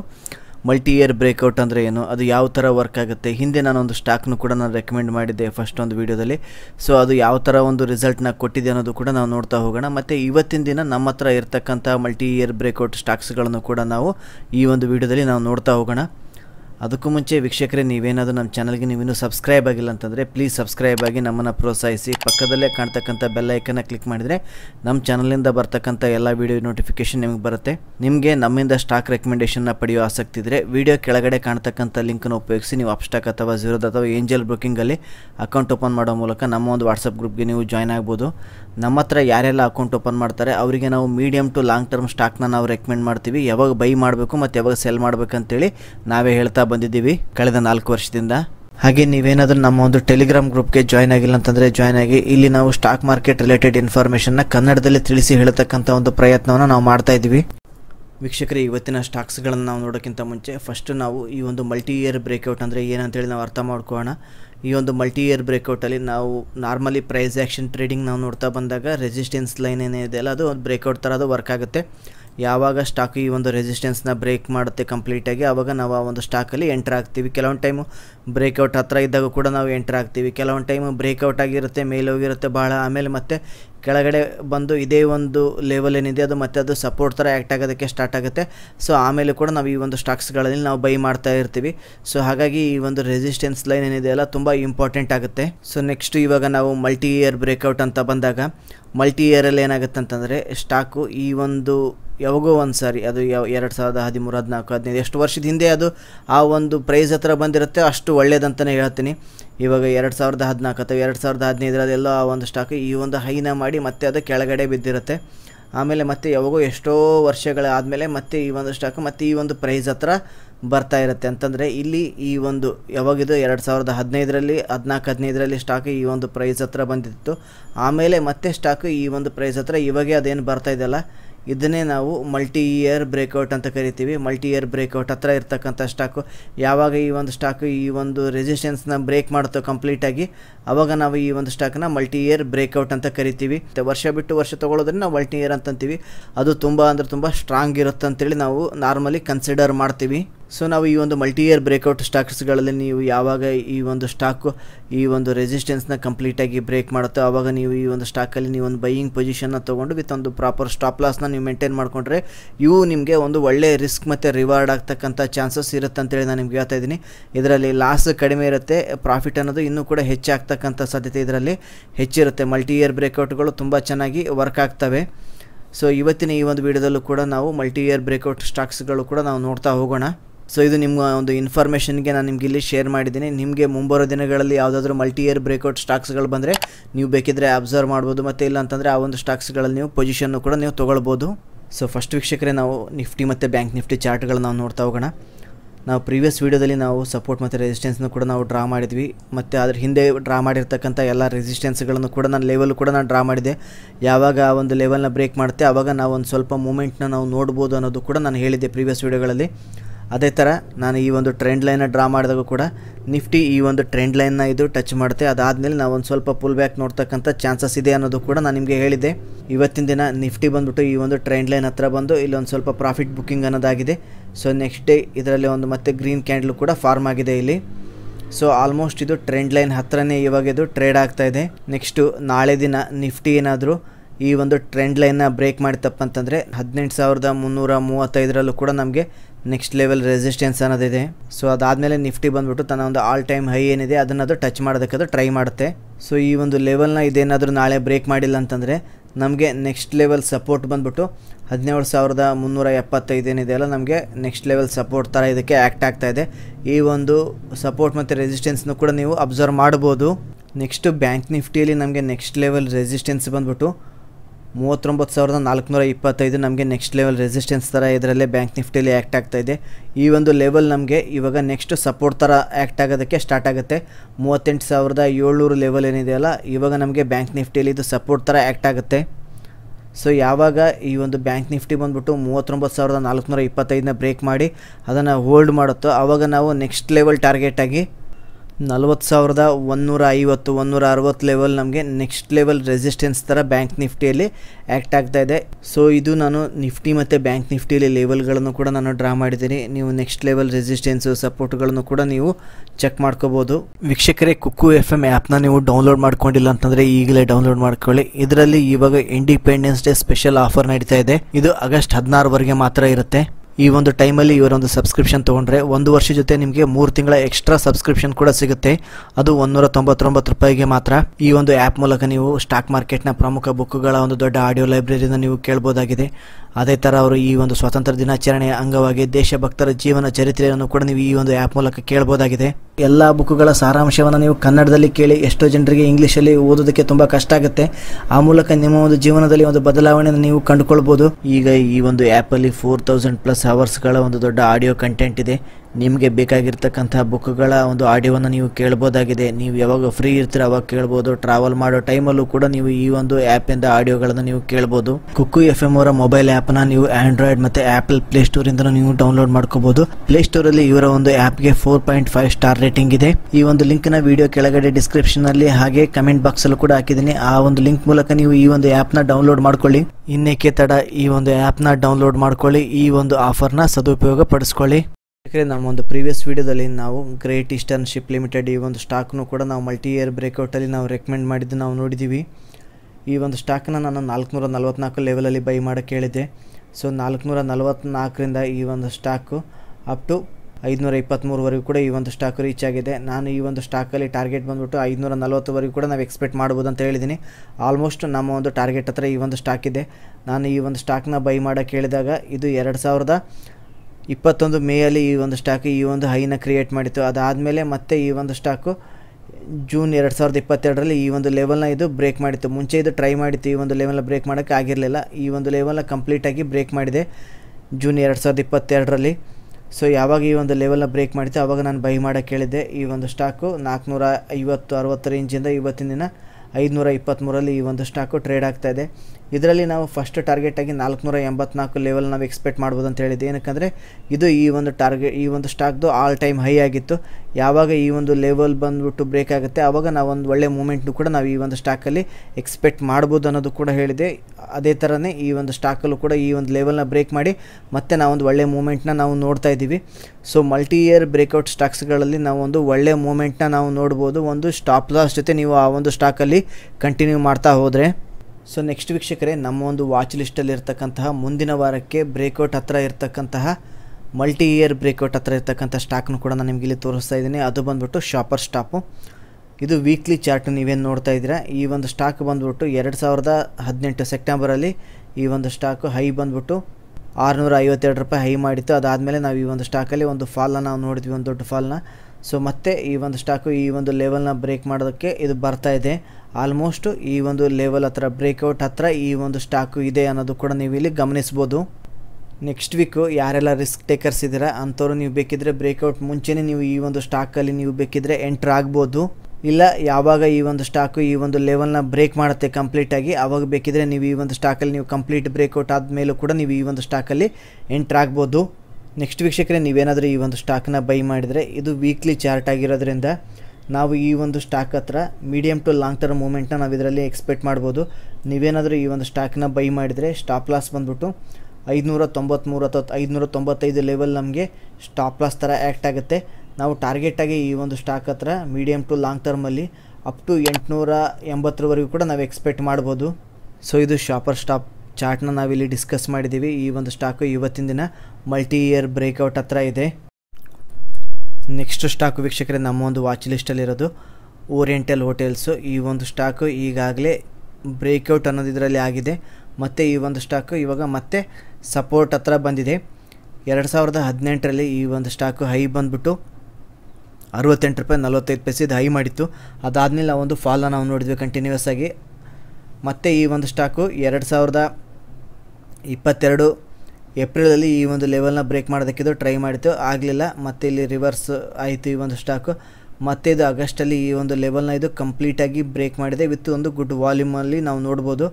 Speaker 1: ಮಲ್ಟಿ ಇಯರ್ ಬ್ರೇಕ್ಔಟ್ ಅಂದರೆ ಏನು ಅದು ಯಾವ ಥರ ವರ್ಕ್ ಆಗುತ್ತೆ ಹಿಂದೆ ನಾನು ಒಂದು ಸ್ಟಾಕ್ನು ಕೂಡ ನಾನು ರೆಕಮೆಂಡ್ ಮಾಡಿದ್ದೆ ಫಸ್ಟ್ ಒಂದು ವೀಡಿಯೋದಲ್ಲಿ ಸೊ ಅದು ಯಾವ ಥರ ಒಂದು ರಿಸಲ್ಟ್ನ ಕೊಟ್ಟಿದೆ ಅನ್ನೋದು ಕೂಡ ನಾವು ನೋಡ್ತಾ ಹೋಗೋಣ ಮತ್ತು ಇವತ್ತಿನ ದಿನ ನಮ್ಮ ಹತ್ರ ಇರ್ತಕ್ಕಂಥ ಮಲ್ಟಿ ಇಯರ್ ಬ್ರೇಕ್ಔಟ್ ಸ್ಟಾಕ್ಸ್ಗಳನ್ನು ಕೂಡ ನಾವು ಈ ಒಂದು ವೀಡಿಯೋದಲ್ಲಿ ನಾವು ನೋಡ್ತಾ ಹೋಗೋಣ ಅದಕ್ಕೂ ಮುಂಚೆ ವೀಕ್ಷಕರೇ ನೀವೇನಾದರೂ ನಮ್ಮ ಚಾನಲ್ಗೆ ನೀವಿನ್ನೂ ಸಬ್ಸ್ಕ್ರೈಬ್ ಆಗಿಲ್ಲ ಅಂತಂದರೆ ಪ್ಲೀಸ್ ಸಬ್ಸ್ಕ್ರೈಬ್ ಆಗಿ ನಮ್ಮನ್ನು ಪ್ರೋತ್ಸಾಹಿಸಿ ಪಕ್ಕದಲ್ಲೇ ಕಾಣ್ತಕ್ಕಂಥ ಬೆಲ್ಲೈಕನ್ನ ಕ್ಲಿಕ್ ಮಾಡಿದರೆ ನಮ್ಮ ಚಾನಲಿಂದ ಬರ್ತಕ್ಕಂಥ ಎಲ್ಲ ವೀಡಿಯೋ ನೋಟಿಫಿಕೇಷನ್ ನಿಮಗೆ ಬರುತ್ತೆ ನಿಮಗೆ ನಮ್ಮಿಂದ ಸ್ಟಾಕ್ ರೆಕಮೆಂಡೇಷನ್ನ ಪಡೆಯೋ ಆಸಕ್ತಿ ಇದ್ದರೆ ವೀಡಿಯೋ ಕೆಳಗಡೆ ಕಾಣ್ತಕ್ಕಂಥ ಲಿಂಕನ್ನು ಉಪಯೋಗಿಸಿ ನೀವು ಅಪ್ಸ್ಟಾಕ್ ಅಥವಾ ಝೀರೋದ ಅಥವಾ ಏಂಜಲ್ ಬ್ರೋಕಿಂಗಲ್ಲಿ ಅಕೌಂಟ್ ಓಪನ್ ಮಾಡೋ ಮೂಲಕ ನಮ್ಮ ಒಂದು ವಾಟ್ಸಪ್ ಗ್ರೂಪ್ಗೆ ನೀವು ಜಾಯ್ನ್ ಆಗ್ಬೋದು ನಮ್ಮ ಹತ್ರ ಯಾರೆಲ್ಲ ಅಕೌಂಟ್ ಓಪನ್ ಮಾಡ್ತಾರೆ ಅವರಿಗೆ ನಾವು ಮೀಡಿಯಮ್ ಟು ಲಾಂಗ್ ಟರ್ಮ್ ಸ್ಟಾಕ್ನ ನಾವು ರೆಕಮೆಂಡ್ ಮಾಡ್ತೀವಿ ಯಾವಾಗ ಬೈ ಮಾಡಬೇಕು ಮತ್ತು ಯಾವಾಗ ಸೆಲ್ ಮಾಡಬೇಕಂತೇಳಿ ನಾವೇ ಹೇಳ್ತಾ ಬಂದಿದ್ದೀವಿ ಕಳೆದ ನಾಲ್ಕು ವರ್ಷದಿಂದ ಹಾಗೆ ನೀವೇನಾದರೂ ನಮ್ಮ ಒಂದು ಟೆಲಿಗ್ರಾಮ್ ಗ್ರೂಪ್ಗೆ ಜಾಯ್ನ್ ಆಗಿಲ್ಲ ಅಂತಂದರೆ ಜಾಯ್ನ್ ಆಗಿ ಇಲ್ಲಿ ನಾವು ಸ್ಟಾಕ್ ಮಾರ್ಕೆಟ್ ರಿಲೇಟೆಡ್ ಇನ್ಫಾರ್ಮೇಷನ್ನ ಕನ್ನಡದಲ್ಲಿ ತಿಳಿಸಿ ಹೇಳ್ತಕ್ಕಂಥ ಒಂದು ಪ್ರಯತ್ನವನ್ನು ನಾವು ಮಾಡ್ತಾ ಇದ್ದೀವಿ ವೀಕ್ಷಕರೇ ಇವತ್ತಿನ ಸ್ಟಾಕ್ಸ್ಗಳನ್ನು ನಾವು ನೋಡೋಕ್ಕಿಂತ ಮುಂಚೆ ಫಸ್ಟ್ ನಾವು ಈ ಒಂದು ಮಲ್ಟಿ ಇಯರ್ ಬ್ರೇಕ್ಔಟ್ ಅಂದರೆ ಏನಂತೇಳಿ ನಾವು ಅರ್ಥ ಮಾಡ್ಕೊಳ್ಳೋಣ ಈ ಒಂದು ಮಲ್ಟಿ ಇಯರ್ ಬ್ರೇಕೌಟಲ್ಲಿ ನಾವು ನಾರ್ಮಲಿ ಪ್ರೈಸ್ ಆ್ಯಕ್ಷನ್ ಟ್ರೇಡಿಂಗ್ ನಾವು ನೋಡ್ತಾ ಬಂದಾಗ ರೆಸಿಸ್ಟೆನ್ಸ್ ಲೈನ್ ಏನೇ ಅಲ್ಲ ಅದು ಒಂದು ಬ್ರೇಕೌಟ್ ಥರ ಅದು ವರ್ಕ್ ಆಗುತ್ತೆ ಯಾವಾಗ ಸ್ಟಾಕ್ ಈ ಒಂದು ರೆಸಿಸ್ಟೆನ್ಸ್ನ ಬ್ರೇಕ್ ಮಾಡುತ್ತೆ ಕಂಪ್ಲೀಟಾಗಿ ಆವಾಗ ನಾವು ಆ ಒಂದು ಸ್ಟಾಕಲ್ಲಿ ಎಂಟ್ರ್ ಆಗ್ತೀವಿ ಕೆಲವೊಂದು ಟೈಮು ಬ್ರೇಕೌಟ್ ಹತ್ತಿರ ಇದ್ದಾಗ ಕೂಡ ನಾವು ಎಂಟ್ರ್ ಆಗ್ತೀವಿ ಕೆಲವೊಂದು ಟೈಮು ಬ್ರೇಕೌಟ್ ಆಗಿರುತ್ತೆ ಮೇಲೆ ಹೋಗಿರುತ್ತೆ ಭಾಳ ಆಮೇಲೆ ಮತ್ತೆ ಕೆಳಗಡೆ ಬಂದು ಇದೇ ಒಂದು ಲೆವೆಲ್ ಏನಿದೆ ಅದು ಮತ್ತೆ ಅದು ಸಪೋರ್ಟ್ ಥರ ಆ್ಯಕ್ಟ್ ಆಗೋದಕ್ಕೆ ಸ್ಟಾರ್ಟ್ ಆಗುತ್ತೆ ಸೊ ಆಮೇಲೆ ಕೂಡ ನಾವು ಈ ಒಂದು ಸ್ಟಾಕ್ಸ್ಗಳಲ್ಲಿ ನಾವು ಬೈ ಮಾಡ್ತಾ ಇರ್ತೀವಿ ಸೊ ಹಾಗಾಗಿ ಈ ಒಂದು ರೆಸಿಸ್ಟೆನ್ಸ್ ಲೈನ್ ಏನಿದೆ ಅಲ್ಲ ತುಂಬ ಇಂಪಾರ್ಟೆಂಟ್ ಆಗುತ್ತೆ ಸೊ ನೆಕ್ಸ್ಟ್ ಇವಾಗ ನಾವು ಮಲ್ಟಿ ಇಯರ್ ಬ್ರೇಕೌಟ್ ಅಂತ ಬಂದಾಗ ಮಲ್ಟಿ ಇಯರಲ್ಲಿ ಏನಾಗುತ್ತೆ ಅಂತಂದರೆ ಸ್ಟಾಕು ಈ ಒಂದು ಯಾವಾಗೋ ಒಂದು ಸಾರಿ ಅದು ಯಾವ ಎರಡು ಸಾವಿರದ ಹದಿಮೂರು ಹದಿನಾಲ್ಕು ಹದಿನೈದು ಎಷ್ಟು ವರ್ಷದ ಹಿಂದೆ ಅದು ಆ ಒಂದು ಪ್ರೈಸ್ ಹತ್ರ ಬಂದಿರುತ್ತೆ ಅಷ್ಟು ಒಳ್ಳೇದಂತಲೇ ಹೇಳ್ತೀನಿ ಇವಾಗ ಎರಡು ಸಾವಿರದ ಹದಿನಾಲ್ಕು ಅಥವಾ ಎರಡು ಸಾವಿರದ ಹದಿನೈದರಲ್ಲೆಲ್ಲೋ ಆ ಒಂದು ಸ್ಟಾಕ್ ಈ ಒಂದು ಹೈನ ಮಾಡಿ ಮಾಡಿ ಮತ್ತೆ ಅದು ಕೆಳಗಡೆ ಬಿದ್ದಿರುತ್ತೆ ಆಮೇಲೆ ಮತ್ತೆ ಯಾವಾಗೋ ಎಷ್ಟೋ ವರ್ಷಗಳಾದಮೇಲೆ ಮತ್ತೆ ಈ ಒಂದು ಸ್ಟಾಕ್ ಮತ್ತು ಈ ಒಂದು ಪ್ರೈಸ್ ಹತ್ರ ಬರ್ತಾ ಇರುತ್ತೆ ಅಂತಂದರೆ ಇಲ್ಲಿ ಈ ಒಂದು ಯಾವಾಗಿದು ಎರಡು ಸಾವಿರದ ಹದಿನೈದರಲ್ಲಿ ಹದಿನಾಲ್ಕು ಹದಿನೈದರಲ್ಲಿ ಸ್ಟಾಕ್ ಈ ಒಂದು ಪ್ರೈಸ್ ಹತ್ರ ಬಂದಿತ್ತು ಆಮೇಲೆ ಮತ್ತೆ ಸ್ಟಾಕ್ ಈ ಒಂದು ಪ್ರೈಸ್ ಹತ್ರ ಇವಾಗೆ ಅದೇನು ಬರ್ತಾ ಇದೆಯಲ್ಲ ಇದನ್ನೇ ನಾವು ಮಲ್ಟಿ ಇಯರ್ ಬ್ರೇಕೌಟ್ ಅಂತ ಕರಿತೀವಿ ಮಲ್ಟಿ ಇಯರ್ ಬ್ರೇಕೌಟ್ ಹತ್ರ ಇರ್ತಕ್ಕಂಥ ಸ್ಟಾಕು ಯಾವಾಗ ಈ ಒಂದು ಸ್ಟಾಕು ಈ ಒಂದು ರೆಸಿಸ್ಟೆನ್ಸ್ನ ಬ್ರೇಕ್ ಮಾಡುತ್ತೋ ಕಂಪ್ಲೀಟಾಗಿ ಆವಾಗ ನಾವು ಈ ಒಂದು ಸ್ಟಾಕ್ನ ಮಲ್ಟಿ ಇಯರ್ ಬ್ರೇಕೌಟ್ ಅಂತ ಕರಿತೀವಿ ವರ್ಷ ಬಿಟ್ಟು ವರ್ಷ ತೊಗೊಳೋದ್ರಿಂದ ನಾವು ಮಲ್ಟಿ ಇಯರ್ ಅಂತಂತೀವಿ ಅದು ತುಂಬ ಅಂದರೆ ತುಂಬ ಸ್ಟ್ರಾಂಗ್ ಇರುತ್ತೆ ಅಂತೇಳಿ ನಾವು ನಾರ್ಮಲಿ ಕನ್ಸಿಡರ್ ಮಾಡ್ತೀವಿ ಸೊ ನಾವು ಈ ಒಂದು ಮಲ್ಟಿ ಇಯರ್ ಬ್ರೇಕೌಟ್ ಸ್ಟಾಕ್ಸ್ಗಳಲ್ಲಿ ನೀವು ಯಾವಾಗ ಈ ಒಂದು ಸ್ಟಾಕು ಈ ಒಂದು ರೆಸಿಸ್ಟೆನ್ಸ್ನ ಕಂಪ್ಲೀಟಾಗಿ ಬ್ರೇಕ್ ಮಾಡುತ್ತೋ ಆವಾಗ ನೀವು ಈ ಒಂದು ಸ್ಟಾಕಲ್ಲಿ ನೀವು ಒಂದು ಬೈಯಿಂಗ್ ಪೊಸಿಷನ್ನ ತೊಗೊಂಡು ವಿತ್ ಒಂದು ಪ್ರಾಪರ್ ಸ್ಟಾಪ್ ಲಾಸ್ನ ನೀವು ನೀವು ಮೇಂಟೈನ್ ಮಾಡಿಕೊಂಡ್ರೆ ಇವು ನಿಮಗೆ ಒಂದು ಒಳ್ಳೆಯ ರಿಸ್ಕ್ ಮತ್ತು ರಿವಾರ್ಡ್ ಆಗ್ತಕ್ಕಂಥ ಚಾನ್ಸಸ್ ಇರುತ್ತೆ ಅಂತೇಳಿ ನಾನು ನಿಮ್ಗೆ ಹೇಳ್ತಾ ಇದ್ದೀನಿ ಇದರಲ್ಲಿ ಲಾಸ್ ಕಡಿಮೆ ಇರುತ್ತೆ ಪ್ರಾಫಿಟ್ ಅನ್ನೋದು ಇನ್ನೂ ಕೂಡ ಹೆಚ್ಚಾಗ್ತಕ್ಕಂಥ ಸಾಧ್ಯತೆ ಇದರಲ್ಲಿ ಹೆಚ್ಚಿರುತ್ತೆ ಮಲ್ಟಿ ಇಯರ್ ಬ್ರೇಕೌಟ್ಗಳು ತುಂಬ ಚೆನ್ನಾಗಿ ವರ್ಕ್ ಆಗ್ತವೆ ಸೊ ಇವತ್ತಿನ ಈ ಒಂದು ವಿಡಿಯೋದಲ್ಲೂ ಕೂಡ ನಾವು ಮಲ್ಟಿ ಇಯರ್ ಬ್ರೇಕೌಟ್ ಸ್ಟಾಕ್ಸ್ಗಳು ಕೂಡ ನಾವು ನೋಡ್ತಾ ಹೋಗೋಣ ಸೊ ಇದು ನಿಮ್ಮ ಒಂದು ಇನ್ಫಾರ್ಮೇಷನ್ಗೆ ನಾನು ನಿಮ್ಗೆ ಇಲ್ಲಿ ಶೇರ್ ಮಾಡಿದ್ದೀನಿ ನಿಮಗೆ ಮುಂಬರೋ ದಿನಗಳಲ್ಲಿ ಯಾವುದಾದ್ರೂ ಮಲ್ಟಿ ಇಯರ್ ಬ್ರೇಕ್ಔಟ್ ಸ್ಟಾಕ್ಸ್ಗಳು ಬಂದರೆ ನೀವು ಬೇಕಿದ್ರೆ ಅಬ್ಸರ್ವ್ ಮಾಡ್ಬೋದು ಮತ್ತು ಇಲ್ಲ ಆ ಒಂದು ಸ್ಟಾಕ್ಸ್ಗಳಲ್ಲಿ ನೀವು ಪೊಸಿಷನ್ನು ಕೂಡ ನೀವು ತೊಗೊಳ್ಬೋದು ಸೊ ಫಸ್ಟ್ ವೀಕ್ಷಕರೇ ನಾವು ನಿಫ್ಟಿ ಮತ್ತು ಬ್ಯಾಂಕ್ ನಿಫ್ಟಿ ಚಾರ್ಟ್ಗಳನ್ನ ನಾವು ನೋಡ್ತಾ ಹೋಗೋಣ ನಾವು ಪ್ರೀವಿಯಸ್ ವೀಡಿಯೋದಲ್ಲಿ ನಾವು ಸಪೋರ್ಟ್ ಮತ್ತು ರೆಸಿಸ್ಟೆನ್ಸ್ನು ಕೂಡ ನಾವು ಡ್ರಾ ಮಾಡಿದ್ವಿ ಮತ್ತು ಅದ್ರ ಹಿಂದೆ ಡ್ರಾ ಮಾಡಿರ್ತಕ್ಕಂಥ ಎಲ್ಲ ರೆಸಿಸ್ಟೆನ್ಸ್ಗಳನ್ನು ಕೂಡ ನಾನು ಲೆವೆಲ್ ಕೂಡ ನಾನು ಡ್ರಾ ಮಾಡಿದೆ ಯಾವಾಗ ಆ ಒಂದು ಲೆವೆಲ್ನ ಬ್ರೇಕ್ ಮಾಡುತ್ತೆ ಆವಾಗ ನಾವು ಒಂದು ಸ್ವಲ್ಪ ಮೂಮೆಂಟ್ನ ನಾವು ನೋಡ್ಬೋದು ಅನ್ನೋದು ಕೂಡ ನಾನು ಹೇಳಿದ್ದೆ ಪ್ರೀವಿಯಸ್ ವೀಡಿಯೋಗಳಲ್ಲಿ ಅದೇ ಥರ ನಾನು ಈ ಒಂದು ಟ್ರೆಂಡ್ ಲೈನ್ನ ಡ್ರಾ ಮಾಡಿದಾಗ ಕೂಡ ನಿಫ್ಟಿ ಈ ಒಂದು ಟ್ರೆಂಡ್ ಲೈನ್ನ ಇದು ಟಚ್ ಮಾಡುತ್ತೆ ಅದಾದಮೇಲೆ ನಾವು ಒಂದು ಸ್ವಲ್ಪ ಪುಲ್ ಬ್ಯಾಕ್ ನೋಡ್ತಕ್ಕಂಥ ಚಾನ್ಸಸ್ ಇದೆ ಅನ್ನೋದು ಕೂಡ ನಾನು ನಿಮಗೆ ಹೇಳಿದೆ ಇವತ್ತಿನ ದಿನ ನಿಫ್ಟಿ ಬಂದುಬಿಟ್ಟು ಈ ಒಂದು ಟ್ರೆಂಡ್ ಲೈನ್ ಹತ್ರ ಬಂದು ಇಲ್ಲಿ ಒಂದು ಸ್ವಲ್ಪ ಪ್ರಾಫಿಟ್ ಬುಕ್ಕಿಂಗ್ ಅನ್ನೋದಾಗಿದೆ ಸೊ ನೆಕ್ಸ್ಟ್ ಡೇ ಇದರಲ್ಲಿ ಒಂದು ಮತ್ತೆ ಗ್ರೀನ್ ಕ್ಯಾಂಡಲ್ ಕೂಡ ಫಾರ್ಮ್ ಆಗಿದೆ ಇಲ್ಲಿ ಸೊ ಆಲ್ಮೋಸ್ಟ್ ಇದು ಟ್ರೆಂಡ್ ಲೈನ್ ಹತ್ರನೇ ಇವಾಗ ಇದು ಟ್ರೇಡ್ ಆಗ್ತಾ ಇದೆ ನೆಕ್ಸ್ಟು ನಾಳೆ ದಿನ ನಿಫ್ಟಿ ಏನಾದರೂ ಈ ಒಂದು ಟ್ರೆಂಡ್ ಲೈನ್ನ ಬ್ರೇಕ್ ಮಾಡಿತಪ್ಪ ಅಂತಂದರೆ ಹದಿನೆಂಟು ಸಾವಿರದ ಮುನ್ನೂರ ಮೂವತ್ತೈದರಲ್ಲೂ ಕೂಡ ನಮಗೆ ನೆಕ್ಸ್ಟ್ ಲೆವೆಲ್ ರೆಸಿಸ್ಟೆನ್ಸ್ ಅನ್ನೋದಿದೆ ಸೊ ಅದಾದಮೇಲೆ ನಿಫ್ಟಿ ಬಂದುಬಿಟ್ಟು ತನ್ನ ಒಂದು ಆಲ್ ಟೈಮ್ ಹೈ ಏನಿದೆ ಅದನ್ನು ಅದು ಟಚ್ ಮಾಡೋದಕ್ಕೆ ಅದು ಟ್ರೈ ಮಾಡುತ್ತೆ ಸೊ ಈ ಒಂದು ಲೆವೆಲ್ನ ಇದೇನಾದರೂ ನಾಳೆ ಬ್ರೇಕ್ ಮಾಡಿಲ್ಲ ಅಂತಂದರೆ ನಮಗೆ ನೆಕ್ಸ್ಟ್ ಲೆವೆಲ್ ಸಪೋರ್ಟ್ ಬಂದುಬಿಟ್ಟು ಹದಿನೇಳು ಸಾವಿರದ ಮುನ್ನೂರ ಎಪ್ಪತ್ತೈದು ಏನಿದೆ ಅಲ್ಲ ನಮಗೆ ನೆಕ್ಸ್ಟ್ ಲೆವೆಲ್ ಸಪೋರ್ಟ್ ಥರ ಇದಕ್ಕೆ ಆ್ಯಕ್ಟ್ ಆಗ್ತಾಯಿದೆ ಈ ಒಂದು ಸಪೋರ್ಟ್ ಮತ್ತು ರೆಸಿಸ್ಟೆನ್ಸ್ನು ಕೂಡ ನೀವು ಅಬ್ಸರ್ವ್ ಮಾಡ್ಬೋದು ನೆಕ್ಸ್ಟು ಬ್ಯಾಂಕ್ ನಿಫ್ಟಿಯಲ್ಲಿ ನಮಗೆ ನೆಕ್ಸ್ಟ್ ಲೆವೆಲ್ ರೆಸಿಸ್ಟೆನ್ಸ್ ಬಂದ್ಬಿಟ್ಟು ಮೂವತ್ತೊಂಬತ್ತು ಸಾವಿರದ ನಾಲ್ಕುನೂರ ಇಪ್ಪತ್ತೈದು ನಮಗೆ ನೆಕ್ಸ್ಟ್ ಲೆವೆಲ್ ರೆಸಿಸ್ಟೆನ್ಸ್ ಥರ ಇದರಲ್ಲೇ ಬ್ಯಾಂಕ್ ನಿಫ್ಟಿಲಿ ಆ್ಯಕ್ಟ್ ಇದೆ ಈ ಒಂದು ಲೆವೆಲ್ ನಮಗೆ ಇವಾಗ ನೆಕ್ಸ್ಟ್ ಸಪೋರ್ಟ್ ಥರ ಆ್ಯಕ್ಟ್ ಆಗೋದಕ್ಕೆ ಸ್ಟಾರ್ಟ್ ಆಗುತ್ತೆ ಮೂವತ್ತೆಂಟು ಸಾವಿರದ ಏಳ್ನೂರು ಲೆವೆಲ್ ಏನಿದೆಯಲ್ಲ ಇವಾಗ ನಮಗೆ ಬ್ಯಾಂಕ್ ನಿಫ್ಟಿಯಲ್ಲಿ ಇದು ಸಪೋರ್ಟ್ ಥರ ಆ್ಯಕ್ಟ್ ಆಗುತ್ತೆ ಸೊ ಯಾವಾಗ ಈ ಒಂದು ಬ್ಯಾಂಕ್ ನಿಫ್ಟಿ ಬಂದುಬಿಟ್ಟು ಮೂವತ್ತೊಂಬತ್ತು ಸಾವಿರದ ನಾಲ್ಕುನೂರ ಇಪ್ಪತ್ತೈದನ್ನ ಬ್ರೇಕ್ ಮಾಡಿ ಅದನ್ನು ಹೋಲ್ಡ್ ಮಾಡುತ್ತೋ ಆವಾಗ ನಾವು ನೆಕ್ಸ್ಟ್ ಲೆವೆಲ್ ಟಾರ್ಗೆಟಾಗಿ ನಲ್ವತ್ತು ಸಾವಿರದ ಒಂದೂರ ಐವತ್ತು ಒಂದೂರ ಅರವತ್ತು ಲೆವೆಲ್ ನಮಗೆ ನೆಕ್ಸ್ಟ್ ಲೆವೆಲ್ ರೆಸಿಸ್ಟೆನ್ಸ್ ಥರ ಬ್ಯಾಂಕ್ ನಿಫ್ಟಿಯಲ್ಲಿ ಆ್ಯಕ್ಟ್ ಆಗ್ತಾ ಇದೆ ಸೊ ಇದು ನಾನು ನಿಫ್ಟಿ ಮತ್ತು ಬ್ಯಾಂಕ್ ನಿಫ್ಟಿಯಲ್ಲಿ ಲೆವೆಲ್ಗಳನ್ನು ಕೂಡ ನಾನು ಡ್ರಾ ಮಾಡಿದ್ದೀನಿ ನೀವು ನೆಕ್ಸ್ಟ್ ಲೆವೆಲ್ ರೆಸಿಸ್ಟೆನ್ಸು ಸಪೋರ್ಟ್ಗಳನ್ನು ಕೂಡ ನೀವು ಚೆಕ್ ಮಾಡ್ಕೋಬೋದು ವೀಕ್ಷಕರೇ ಕುಕ್ಕು ಎಫ್ ಎಮ್ ಆ್ಯಪ್ನ ನೀವು ಡೌನ್ಲೋಡ್ ಮಾಡ್ಕೊಂಡಿಲ್ಲ ಅಂತಂದರೆ ಈಗಲೇ ಡೌನ್ಲೋಡ್ ಮಾಡ್ಕೊಳ್ಳಿ ಇದರಲ್ಲಿ ಇವಾಗ ಇಂಡಿಪೆಂಡೆನ್ಸ್ ಡೇ ಸ್ಪೆಷಲ್ ಆಫರ್ ನಡೀತಾ ಇದೆ ಇದು ಆಗಸ್ಟ್ ಹದಿನಾರವರೆಗೆ ಮಾತ್ರ ಇರುತ್ತೆ ಈ ಒಂದು ಟೈಮಲ್ಲಿ ಇವರೊಂದು ಸಬ್ಸ್ಕ್ರಿಪ್ಷನ್ ತೊಗೊಂಡ್ರೆ ಒಂದು ವರ್ಷ ಜೊತೆ ನಿಮಗೆ ಮೂರು ತಿಂಗಳ ಎಕ್ಸ್ಟ್ರಾ ಸಬ್ಸ್ಕ್ರಿಪ್ಷನ್ ಕೂಡ ಸಿಗುತ್ತೆ ಅದು ಒಂದೂರ ತೊಂಬತ್ತೊಂಬತ್ತು ರೂಪಾಯಿಗೆ ಮಾತ್ರ ಈ ಒಂದು ಆ್ಯಪ್ ಮೂಲಕ ನೀವು ಸ್ಟಾಕ್ ಮಾರ್ಕೆಟ್ನ ಪ್ರಮುಖ ಬುಕ್ಗಳ ಒಂದು ದೊಡ್ಡ ಆಡಿಯೋ ಲೈಬ್ರರಿನ ನೀವು ಕೇಳ್ಬೋದಾಗಿದೆ ಅದೇ ಥರ ಅವರು ಈ ಒಂದು ಸ್ವಾತಂತ್ರ್ಯ ದಿನಾಚರಣೆಯ ಅಂಗವಾಗಿ ದೇಶಭಕ್ತರ ಜೀವನ ಚರಿತ್ರೆಯನ್ನು ಕೂಡ ನೀವು ಈ ಒಂದು ಆ್ಯಪ್ ಮೂಲಕ ಕೇಳಬಹುದಾಗಿದೆ ಎಲ್ಲ ಬುಕ್ಗಳ ಸಾರಾಂಶವನ್ನು ನೀವು ಕನ್ನಡದಲ್ಲಿ ಕೇಳಿ ಎಷ್ಟೋ ಜನರಿಗೆ ಇಂಗ್ಲೀಷಲ್ಲಿ ಓದೋದಕ್ಕೆ ತುಂಬ ಕಷ್ಟ ಆಗುತ್ತೆ ಆ ಮೂಲಕ ನಿಮ್ಮ ಒಂದು ಜೀವನದಲ್ಲಿ ಒಂದು ಬದಲಾವಣೆಯನ್ನು ನೀವು ಕಂಡುಕೊಳ್ಬೋದು ಈಗ ಈ ಒಂದು ಆ್ಯಪಲ್ಲಿ ಫೋರ್ ತೌಸಂಡ್ ಪ್ಲಸ್ ಅವರ್ಸ್ಗಳ ಒಂದು ದೊಡ್ಡ ಆಡಿಯೋ ಕಂಟೆಂಟ್ ಇದೆ ನಿಮಗೆ ಬೇಕಾಗಿರ್ತಕ್ಕಂಥ ಬುಕ್ಗಳ ಒಂದು ಆಡಿಯೋವನ್ನು ನೀವು ಕೇಳ್ಬೋದಾಗಿದೆ ನೀವು ಯಾವಾಗ ಫ್ರೀ ಇರ್ತೀರ ಅವಾಗ ಕೇಳ್ಬೋದು ಟ್ರಾವೆಲ್ ಮಾಡೋ ಟೈಮಲ್ಲೂ ಕೂಡ ನೀವು ಈ ಒಂದು ಆ್ಯಪಿಂದ ಆಡಿಯೋಗಳನ್ನು ನೀವು ಕೇಳ್ಬೋದು ಕುಕ್ಕು ಎಫ್ ಎಮ್ ಅವರ ಮೊಬೈಲ್ ಆ್ಯಪ್ನ ನೀವು ಆ್ಯಂಡ್ರಾಯ್ಡ್ ಮತ್ತು ಆ್ಯಪಲ್ ಸ್ಟೋರಿಂದ ನೀವು ಡೌನ್ಲೋಡ್ ಮಾಡ್ಕೋಬೋದು ಸ್ಟೋರಲ್ಲಿ ಇವರ ಒಂದು ಆ್ಯಪ್ಗೆ four point five star rating ಇದೆ ಈ ಒಂದು ಲಿಂಕ್ನ ವಿಡಿಯೋ ಕೆಳಗಡೆ ಡಿಸ್ಕ್ರಿಪ್ಷನ್ನಲ್ಲಿ ಹಾಗೆ ಕಮೆಂಟ್ ಬಾಕ್ಸಲ್ಲೂ ಕೂಡ ಹಾಕಿದ್ದೀನಿ ಆ ಒಂದು ಲಿಂಕ್ ಮೂಲಕ ನೀವು ಈ ಒಂದು ಆ್ಯಪ್ನ ಡೌನ್ಲೋಡ್ ಮಾಡ್ಕೊಳ್ಳಿ ಇನ್ನೇಕೆ ತಡ ಈ ಒಂದು ಆ್ಯಪ್ನ ಡೌನ್ಲೋಡ್ ಮಾಡ್ಕೊಳ್ಳಿ ಈ ಒಂದು ಆಫರ್ನ ಸದುಪಯೋಗ ಪಡಿಸ್ಕೊಳ್ಳಿ ಯಾಕಂದರೆ ನಮ್ಮ ಒಂದು ಪ್ರೀವಿಯಸ್ ವೀಡಿಯೋದಲ್ಲಿ ನಾವು ಗ್ರೇಟ್ ಈಸ್ಟರ್ನ್ ಶಿಪ್ ಲಿಮಿಟೆಡ್ ಈ ಒಂದು ಸ್ಟಾಕ್ನು ಕೂಡ ನಾವು ಮಲ್ಟಿ ಇಯರ್ ಬ್ರೇಕ್ಔಟಲ್ಲಿ ನಾವು ರೆಕಮೆಂಡ್ ಮಾಡಿದ್ದು ನಾವು ನೋಡಿದ್ದೀವಿ ಈ ಒಂದು ಸ್ಟಾಕ್ನ ನಾನು ನಾಲ್ಕುನೂರ ನಲ್ವತ್ನಾಲ್ಕು ಲೆವೆಲಲ್ಲಿ ಬೈ ಮಾಡೋಕ್ಕೆ ಹೇಳಿದ್ದೆ ಸೊ ನಾಲ್ಕುನೂರ ನಲ್ವತ್ನಾಲ್ಕರಿಂದ ಈ ಒಂದು ಸ್ಟಾಕು ಅಪ್ ಟು ಐದುನೂರ ಇಪ್ಪತ್ತ್ಮೂರವರೆಗೂ ಕೂಡ ಈ ಒಂದು ಸ್ಟಾಕ್ ರೀಚ್ ಆಗಿದೆ ನಾನು ಈ ಒಂದು ಸ್ಟಾಕಲ್ಲಿ ಟಾರ್ಗೆಟ್ ಬಂದುಬಿಟ್ಟು ಐದುನೂರ ನಲ್ವತ್ತುವರೆಗೂ ಕೂಡ ನಾವು ಎಕ್ಸ್ಪೆಕ್ಟ್ ಮಾಡ್ಬೋದು ಅಂತ ಹೇಳಿದ್ದೀನಿ ಆಲ್ಮೋಸ್ಟ್ ನಮ್ಮ ಒಂದು ಟಾರ್ಗೆಟ್ ಹತ್ರ ಈ ಒಂದು ಸ್ಟಾಕ್ ಇದೆ ನಾನು ಈ ಒಂದು ಸ್ಟಾಕ್ನ ಬೈ ಮಾಡೋಕ್ಕೆ ಹೇಳಿದಾಗ ಇದು ಎರಡು ಸಾವಿರದ ಇಪ್ಪತ್ತೊಂದು ಮೇಯಲ್ಲಿ ಈ ಒಂದು ಸ್ಟಾಕ್ ಈ ಒಂದು ಹೈನ ಕ್ರಿಯೇಟ್ ಮಾಡಿತ್ತು ಅದಾದಮೇಲೆ ಮತ್ತೆ ಈ ಒಂದು ಸ್ಟಾಕು ಜೂನ್ ಎರಡು ಸಾವಿರದ ಇಪ್ಪತ್ತೆರಡರಲ್ಲಿ ಈ ಒಂದು ಲೆವೆಲ್ನ ಇದು ಬ್ರೇಕ್ ಮಾಡಿತ್ತು ಮುಂಚೆ ಇದು ಟ್ರೈ ಮಾಡಿತ್ತು ಈ ಒಂದು ಲೆವೆಲ್ನ ಬ್ರೇಕ್ ಮಾಡೋಕ್ಕೆ ಆಗಿರಲಿಲ್ಲ ಈ ಒಂದು ಲೆವೆಲ್ನ ಕಂಪ್ಲೀಟಾಗಿ ಬ್ರೇಕ್ ಮಾಡಿದೆ ಜೂನ್ ಎರಡು ಸಾವಿರದ ಇಪ್ಪತ್ತೆರಡರಲ್ಲಿ ಸೊ ಯಾವಾಗ ಈ ಒಂದು ಲೆವೆಲ್ನ ಬ್ರೇಕ್ ಮಾಡಿತ್ತು ಆವಾಗ ನಾನು ಬೈ ಮಾಡೋಕ್ಕೆ ಹೇಳಿದ್ದೆ ಈ ಒಂದು ಸ್ಟಾಕು ನಾಲ್ಕುನೂರ ಐವತ್ತು ಅರವತ್ತು ರೇಂಜಿಂದ ಇವತ್ತಿನ ದಿನ ಐದುನೂರ ಇಪ್ಪತ್ತ್ಮೂರಲ್ಲಿ ಈ ಒಂದು ಸ್ಟಾಕು ಟ್ರೇಡ್ ಆಗ್ತಾಯಿದೆ ಇದರಲ್ಲಿ ನಾವು ಫಸ್ಟ್ ಟಾರ್ಗೆಟಾಗಿ ನಾಲ್ಕುನೂರ ಎಂಬತ್ನಾಲ್ಕು ಲೆವೆಲ್ ನಾವು ಎಕ್ಸ್ಪೆಕ್ಟ್ ಮಾಡ್ಬೋದು ಅಂತ ಹೇಳಿದ್ದೆ ಏನಕ್ಕಂದರೆ ಇದು ಈ ಒಂದು ಟಾರ್ಗೆಟ್ ಈ ಒಂದು ಸ್ಟಾಕ್ದು ಆಲ್ ಟೈಮ್ ಹೈ ಆಗಿತ್ತು ಯಾವಾಗ ಈ ಒಂದು ಲೆವೆಲ್ ಬಂದುಬಿಟ್ಟು ಬ್ರೇಕ್ ಆಗುತ್ತೆ ಆವಾಗ ಒಂದು ಒಳ್ಳೆ ಮೂಮೆಂಟ್ನು ಕೂಡ ನಾವು ಈ ಒಂದು ಸ್ಟಾಕಲ್ಲಿ ಎಕ್ಸ್ಪೆಕ್ಟ್ ಮಾಡ್ಬೋದು ಅನ್ನೋದು ಕೂಡ ಹೇಳಿದೆ ಅದೇ ಥರನೇ ಈ ಒಂದು ಸ್ಟಾಕಲ್ಲೂ ಕೂಡ ಈ ಒಂದು ಲೆವೆಲ್ನ ಬ್ರೇಕ್ ಮಾಡಿ ಮತ್ತೆ ನಾವೊಂದು ಒಳ್ಳೆ ಮೂಮೆಂಟ್ನ ನಾವು ನೋಡ್ತಾ ಇದ್ದೀವಿ ಸೊ ಮಲ್ಟಿ ಇಯರ್ ಬ್ರೇಕ್ಔಟ್ ಸ್ಟಾಕ್ಸ್ಗಳಲ್ಲಿ ನಾವೊಂದು ಒಳ್ಳೆ ಮೂಮೆಂಟ್ನ ನಾವು ನೋಡ್ಬೋದು ಒಂದು ಸ್ಟಾಪ್ ಲಾಸ್ ಜೊತೆ ನೀವು ಆ ಒಂದು ಸ್ಟಾಕಲ್ಲಿ ಕಂಟಿನ್ಯೂ ಮಾಡ್ತಾ ಹೋದರೆ ಸೊ ನೆಕ್ಸ್ಟ್ ವೀಕ್ಷಕರೇ ನಮ್ಮ ಒಂದು ವಾಚ್ ಲಿಸ್ಟಲ್ಲಿ ಇರ್ತಕ್ಕಂತಹ ಮುಂದಿನ ವಾರಕ್ಕೆ ಬ್ರೇಕೌಟ್ ಹತ್ರ ಇರ್ತಕ್ಕಂತಹ ಮಲ್ಟಿ ಇಯರ್ ಬ್ರೇಕೌಟ್ ಹತ್ರ ಇರ್ತಕ್ಕಂಥ ಸ್ಟಾಕ್ನು ಕೂಡ ನಾನು ನಿಮಗೆ ಇಲ್ಲಿ ತೋರಿಸ್ತಾ ಇದ್ದೀನಿ ಅದು ಬಂದುಬಿಟ್ಟು ಶಾಪರ್ ಸ್ಟಾಪು ಇದು ವೀಕ್ಲಿ ಚಾರ್ಟ್ ನೀವೇನು ನೋಡ್ತಾ ಇದ್ದೀರಾ ಈ ಒಂದು ಸ್ಟಾಕ್ ಬಂದುಬಿಟ್ಟು ಎರಡು ಸಾವಿರದ ಹದಿನೆಂಟು ಸೆಪ್ಟೆಂಬರಲ್ಲಿ ಈ ಒಂದು ಸ್ಟಾಕು ಹೈ ಬಂದುಬಿಟ್ಟು ಆರುನೂರ ಐವತ್ತೆರಡು ರೂಪಾಯಿ ಹೈ ಮಾಡಿತ್ತು ಅದಾದಮೇಲೆ ನಾವು ಈ ಒಂದು ಸ್ಟಾಕಲ್ಲಿ ಒಂದು ಫಾಲನ್ನು ನಾವು ನೋಡಿದ್ವಿ ಒಂದು ದೊಡ್ಡ ಫಾಲನ್ನ ಸೊ ಮತ್ತೆ ಈ ಒಂದು ಸ್ಟಾಕು ಈ ಒಂದು ಲೆವೆಲ್ನ ಬ್ರೇಕ್ ಮಾಡೋದಕ್ಕೆ ಇದು ಬರ್ತಾ ಇದೆ ಆಲ್ಮೋಸ್ಟ್ ಈ ಒಂದು ಲೆವೆಲ್ ಹತ್ರ ಬ್ರೇಕ್ಔಟ್ ಹತ್ರ ಈ ಒಂದು ಸ್ಟಾಕು ಇದೆ ಅನ್ನೋದು ಕೂಡ ನೀವು ಇಲ್ಲಿ ಗಮನಿಸ್ಬೋದು ನೆಕ್ಸ್ಟ್ ವೀಕು ಯಾರೆಲ್ಲ ರಿಸ್ಕ್ ಟೇಕರ್ಸ್ ಇದ್ದೀರಾ ಅಂಥವ್ರು ನೀವು ಬೇಕಿದ್ರೆ ಬ್ರೇಕ್ಔಟ್ ಮುಂಚೆನೇ ನೀವು ಈ ಒಂದು ಸ್ಟಾಕಲ್ಲಿ ನೀವು ಬೇಕಿದ್ರೆ ಎಂಟ್ರ್ ಆಗ್ಬೋದು ಇಲ್ಲ ಯಾವಾಗ ಈ ಒಂದು ಸ್ಟಾಕು ಈ ಒಂದು ಲೆವೆಲ್ನ ಬ್ರೇಕ್ ಮಾಡುತ್ತೆ ಕಂಪ್ಲೀಟಾಗಿ ಅವಾಗ ಬೇಕಿದ್ರೆ ನೀವು ಈ ಒಂದು ಸ್ಟಾಕಲ್ಲಿ ನೀವು ಕಂಪ್ಲೀಟ್ ಬ್ರೇಕ್ಔಟ್ ಆದಮೇಲೂ ಕೂಡ ನೀವು ಈ ಒಂದು ಸ್ಟಾಕಲ್ಲಿ ಎಂಟ್ರ್ ಆಗ್ಬೋದು ನೆಕ್ಸ್ಟ್ ವೀಕ್ಷಕರೇ ನೀವೇನಾದರೂ ಈ ಒಂದು ಸ್ಟಾಕ್ನ ಬೈ ಮಾಡಿದರೆ ಇದು ವೀಕ್ಲಿ ಚಾರ್ಟ್ ಆಗಿರೋದ್ರಿಂದ ನಾವು ಈ ಒಂದು ಸ್ಟಾಕ್ ಹತ್ರ ಮೀಡಿಯಮ್ ಟು ಲಾಂಗ್ ಟರ್ಮ್ ಮೂಮೆಂಟ್ನ ನಾವು ಇದರಲ್ಲಿ ಎಕ್ಸ್ಪೆಕ್ಟ್ ಮಾಡ್ಬೋದು ನೀವೇನಾದರೂ ಈ ಒಂದು ಸ್ಟಾಕ್ನ ಬೈ ಮಾಡಿದರೆ ಸ್ಟಾಪ್ ಲಾಸ್ ಬಂದ್ಬಿಟ್ಟು ಐದುನೂರ ತೊಂಬತ್ತ್ಮೂರು ಅಥವಾ ಐದುನೂರ ತೊಂಬತ್ತೈದು ಲೆವೆಲ್ ನಮಗೆ ಸ್ಟಾಪ್ ಲಾಸ್ ಥರ ಆ್ಯಕ್ಟ್ ಆಗುತ್ತೆ ನಾವು ಟಾರ್ಗೆಟಾಗಿ ಈ ಒಂದು ಸ್ಟಾಕ್ ಹತ್ರ ಮೀಡಿಯಮ್ ಟು ಲಾಂಗ್ ಟರ್ಮಲ್ಲಿ ಅಪ್ ಟು ಎಂಟುನೂರ ಎಂಬತ್ತರವರೆಗೂ ಕೂಡ ನಾವು ಎಕ್ಸ್ಪೆಕ್ಟ್ ಮಾಡ್ಬೋದು ಸೊ ಇದು ಶಾಪರ್ ಸ್ಟಾಪ್ ಚಾರ್ಟ್ನ ನಾವಿಲ್ಲಿ ಡಿಸ್ಕಸ್ ಮಾಡಿದ್ದೀವಿ ಈ ಒಂದು ಸ್ಟಾಕು ಇವತ್ತಿನ ದಿನ ಮಲ್ಟಿ ಇಯರ್ ಬ್ರೇಕ್ಔಟ್ ಹತ್ರ ಇದೆ ನೆಕ್ಸ್ಟ್ ಸ್ಟಾಕ್ ವೀಕ್ಷಕರೇ ನಮ್ಮ ಒಂದು ವಾಚ್ ಲಿಸ್ಟಲ್ಲಿರೋದು ಓರಿಯೆಂಟಲ್ ಹೋಟೆಲ್ಸು ಈ ಒಂದು ಸ್ಟಾಕು ಈಗಾಗಲೇ ಬ್ರೇಕೌಟ್ ಅನ್ನೋದು ಇದರಲ್ಲಿ ಆಗಿದೆ ಮತ್ತು ಈ ಒಂದು ಸ್ಟಾಕು ಇವಾಗ ಮತ್ತೆ ಸಪೋರ್ಟ್ ಹತ್ರ ಬಂದಿದೆ ಎರಡು ಸಾವಿರದ ಹದಿನೆಂಟರಲ್ಲಿ ಈ ಒಂದು ಸ್ಟಾಕು ಹೈ ಬಂದ್ಬಿಟ್ಟು ಅರುವತ್ತೆಂಟು ರೂಪಾಯಿ ನಲವತ್ತೈದು ಇದು ಹೈ ಮಾಡಿತ್ತು ಅದಾದಮೇಲೆ ಆ ಒಂದು ಫಾಲನ್ನು ನಾವು ನೋಡಿದ್ವಿ ಕಂಟಿನ್ಯೂಸ್ ಆಗಿ ಮತ್ತು ಈ ಒಂದು ಸ್ಟಾಕು ಎರಡು ಸಾವಿರದ ಇಪ್ಪತ್ತೆರಡು ಏಪ್ರಿಲಲ್ಲಿ ಈ ಒಂದು ಲೆವೆಲ್ನ ಬ್ರೇಕ್ ಮಾಡೋದಕ್ಕಿದು ಟ್ರೈ ಮಾಡಿತು ಆಗಲಿಲ್ಲ ಮತ್ತು ಇಲ್ಲಿ ರಿವರ್ಸ್ ಆಯಿತು ಈ ಒಂದು ಸ್ಟಾಕು ಮತ್ತು ಇದು ಆಗಸ್ಟಲ್ಲಿ ಈ ಒಂದು ಲೆವೆಲ್ನ ಇದು ಕಂಪ್ಲೀಟಾಗಿ ಬ್ರೇಕ್ ಮಾಡಿದೆ ವಿತ್ ಒಂದು ಗುಡ್ ವಾಲ್ಯೂಮಲ್ಲಿ ನಾವು ನೋಡ್ಬೋದು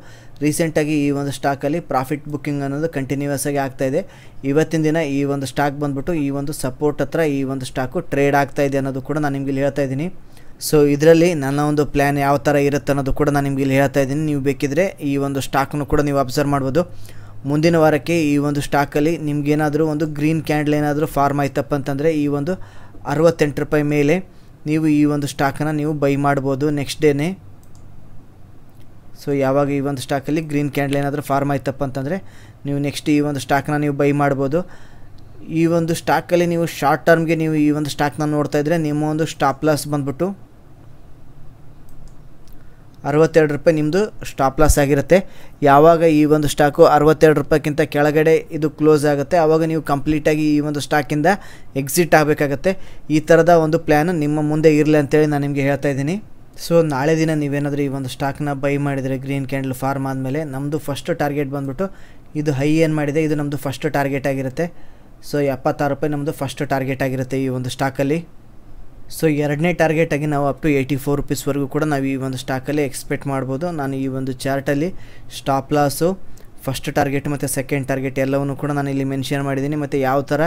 Speaker 1: ರೀಸೆಂಟಾಗಿ ಈ ಒಂದು ಸ್ಟಾಕಲ್ಲಿ ಪ್ರಾಫಿಟ್ ಬುಕ್ಕಿಂಗ್ ಅನ್ನೋದು ಕಂಟಿನ್ಯೂಯಸ್ ಆಗಿ ಆಗ್ತಾಯಿದೆ ಇವತ್ತಿನ ದಿನ ಈ ಒಂದು ಸ್ಟಾಕ್ ಬಂದ್ಬಿಟ್ಟು ಈ ಒಂದು ಸಪೋರ್ಟ್ ಹತ್ರ ಈ ಒಂದು ಸ್ಟಾಕು ಟ್ರೇಡ್ ಆಗ್ತಾಯಿದೆ ಅನ್ನೋದು ಕೂಡ ನಾನು ನಿಮಗೆ ಹೇಳ್ತಾ ಇದ್ದೀನಿ ಸೊ ಇದರಲ್ಲಿ ನನ್ನ ಒಂದು ಪ್ಲ್ಯಾನ್ ಯಾವ ಥರ ಇರುತ್ತೆ ಅನ್ನೋದು ಕೂಡ ನಾನು ನಿಮಗೆ ಇಲ್ಲಿ ಹೇಳ್ತಾ ಇದ್ದೀನಿ ನೀವು ಬೇಕಿದ್ರೆ ಈ ಒಂದು ಸ್ಟಾಕ್ನು ಕೂಡ ನೀವು ಅಬ್ಸರ್ವ್ ಮಾಡ್ಬೋದು ಮುಂದಿನ ವಾರಕ್ಕೆ ಈ ಒಂದು ಸ್ಟಾಕಲ್ಲಿ ನಿಮಗೇನಾದರೂ ಒಂದು ಗ್ರೀನ್ ಕ್ಯಾಂಡಲ್ ಏನಾದರೂ ಫಾರ್ಮ್ ಆಯ್ತಪ್ಪ ಅಂತಂದರೆ ಈ ಒಂದು ಅರವತ್ತೆಂಟು ರೂಪಾಯಿ ಮೇಲೆ ನೀವು ಈ ಒಂದು ಸ್ಟಾಕನ್ನು ನೀವು ಬೈ ಮಾಡ್ಬೋದು ನೆಕ್ಸ್ಟ್ ಡೇನೇ ಸೊ ಯಾವಾಗ ಈ ಒಂದು ಸ್ಟಾಕಲ್ಲಿ ಗ್ರೀನ್ ಕ್ಯಾಂಡಲ್ ಏನಾದರೂ ಫಾರ್ಮ್ ಆಯ್ತಪ್ಪ ಅಂತಂದರೆ ನೀವು ನೆಕ್ಸ್ಟ್ ಈ ಒಂದು ಸ್ಟಾಕನ್ನ ನೀವು ಬೈ ಮಾಡ್ಬೋದು ಈ ಒಂದು ಸ್ಟಾಕಲ್ಲಿ ನೀವು ಶಾರ್ಟ್ ಟರ್ಮ್ಗೆ ನೀವು ಈ ಒಂದು ಸ್ಟಾಕ್ನ ನೋಡ್ತಾ ಇದ್ದರೆ ನಿಮ್ಮ ಒಂದು ಸ್ಟಾಪ್ ಲಾಸ್ ಬಂದ್ಬಿಟ್ಟು ಅರವತ್ತೆರಡು ರೂಪಾಯಿ ನಿಮ್ಮದು ಸ್ಟಾಪ್ ಲಾಸ್ ಆಗಿರುತ್ತೆ ಯಾವಾಗ ಈ ಒಂದು ಸ್ಟಾಕು ಅರವತ್ತೆರಡು ರೂಪಾಯಿಗಿಂತ ಕೆಳಗಡೆ ಇದು ಕ್ಲೋಸ್ ಆಗುತ್ತೆ ಆವಾಗ ನೀವು ಕಂಪ್ಲೀಟಾಗಿ ಈ ಒಂದು ಸ್ಟಾಕಿಂದ ಎಕ್ಸಿಟ್ ಆಗಬೇಕಾಗತ್ತೆ ಈ ಥರದ ಒಂದು ಪ್ಲ್ಯಾನು ನಿಮ್ಮ ಮುಂದೆ ಇರಲಿ ಅಂತೇಳಿ ನಾನು ನಿಮಗೆ ಹೇಳ್ತಾ ಇದ್ದೀನಿ ಸೊ ನಾಳೆ ದಿನ ನೀವೇನಾದರೂ ಈ ಒಂದು ಸ್ಟಾಕ್ನ ಬೈ ಮಾಡಿದರೆ ಗ್ರೀನ್ ಕ್ಯಾಂಡಲ್ ಫಾರ್ಮ್ ಆದಮೇಲೆ ನಮ್ಮದು ಫಸ್ಟ್ ಟಾರ್ಗೆಟ್ ಬಂದುಬಿಟ್ಟು ಇದು ಹೈ ಏನು ಮಾಡಿದೆ ಇದು ನಮ್ಮದು ಫಸ್ಟ್ ಟಾರ್ಗೆಟ್ ಆಗಿರುತ್ತೆ ಸೊ ಎಪ್ಪತ್ತಾರು ರೂಪಾಯಿ ನಮ್ಮದು ಫಸ್ಟ್ ಟಾರ್ಗೆಟ್ ಆಗಿರುತ್ತೆ ಈ ಒಂದು ಸ್ಟಾಕಲ್ಲಿ ಸೊ ಎರಡನೇ ಟಾರ್ಗೆಟಾಗಿ ನಾವು ಅಪ್ ಟು ಏಯ್ಟಿ ಫೋರ್ ರುಪೀಸ್ವರೆಗೂ ಕೂಡ ನಾವು ಈ ಒಂದು ಸ್ಟಾಕಲ್ಲಿ ಎಕ್ಸ್ಪೆಕ್ಟ್ ಮಾಡ್ಬೋದು ನಾನು ಈ ಒಂದು ಚಾರ್ಟಲ್ಲಿ ಸ್ಟಾಪ್ ಲಾಸು ಫಸ್ಟ್ ಟಾರ್ಗೆಟ್ ಮತ್ತು ಸೆಕೆಂಡ್ ಟಾರ್ಗೆಟ್ ಎಲ್ಲವನ್ನು ಕೂಡ ನಾನು ಇಲ್ಲಿ ಮೆನ್ಷನ್ ಮಾಡಿದ್ದೀನಿ ಮತ್ತು ಯಾವ ಥರ